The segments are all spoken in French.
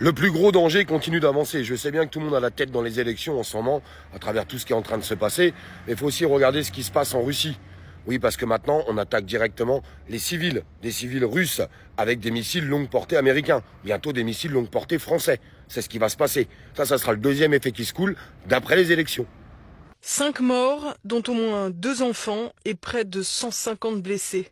Le plus gros danger continue d'avancer. Je sais bien que tout le monde a la tête dans les élections en ce moment, à travers tout ce qui est en train de se passer, mais il faut aussi regarder ce qui se passe en Russie. Oui, parce que maintenant, on attaque directement les civils, des civils russes, avec des missiles longue portée américains, bientôt des missiles longue portée français. C'est ce qui va se passer. Ça, ça sera le deuxième effet qui se coule d'après les élections. Cinq morts, dont au moins deux enfants et près de 150 blessés.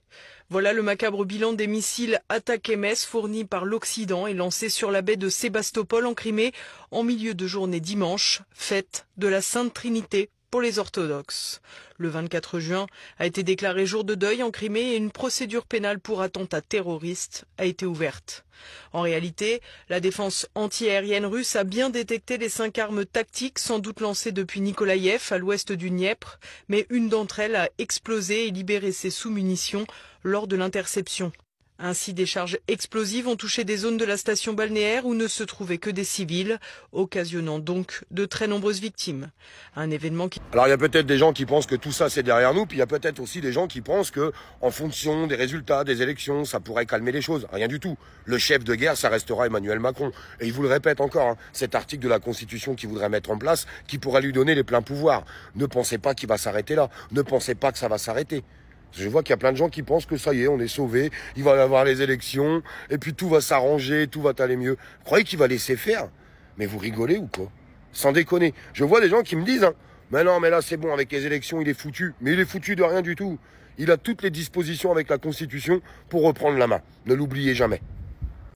Voilà le macabre bilan des missiles attaque MS fournis par l'Occident et lancés sur la baie de Sébastopol en Crimée en milieu de journée dimanche, fête de la Sainte Trinité les orthodoxes. Le 24 juin a été déclaré jour de deuil en Crimée et une procédure pénale pour attentat terroriste a été ouverte. En réalité, la défense antiaérienne russe a bien détecté les cinq armes tactiques sans doute lancées depuis Nikolaïev à l'ouest du Dniepr, mais une d'entre elles a explosé et libéré ses sous-munitions lors de l'interception ainsi, des charges explosives ont touché des zones de la station balnéaire où ne se trouvaient que des civils, occasionnant donc de très nombreuses victimes. Un événement qui... Alors il y a peut-être des gens qui pensent que tout ça c'est derrière nous, puis il y a peut-être aussi des gens qui pensent que en fonction des résultats des élections, ça pourrait calmer les choses. Rien du tout. Le chef de guerre, ça restera Emmanuel Macron. Et il vous le répète encore, hein, cet article de la Constitution qu'il voudrait mettre en place, qui pourrait lui donner les pleins pouvoirs. Ne pensez pas qu'il va s'arrêter là. Ne pensez pas que ça va s'arrêter. Je vois qu'il y a plein de gens qui pensent que ça y est, on est sauvé, il va y avoir les élections, et puis tout va s'arranger, tout va aller mieux. Vous croyez qu'il va laisser faire Mais vous rigolez ou quoi Sans déconner. Je vois les gens qui me disent, hein, mais non, mais là c'est bon, avec les élections, il est foutu. Mais il est foutu de rien du tout. Il a toutes les dispositions avec la Constitution pour reprendre la main. Ne l'oubliez jamais.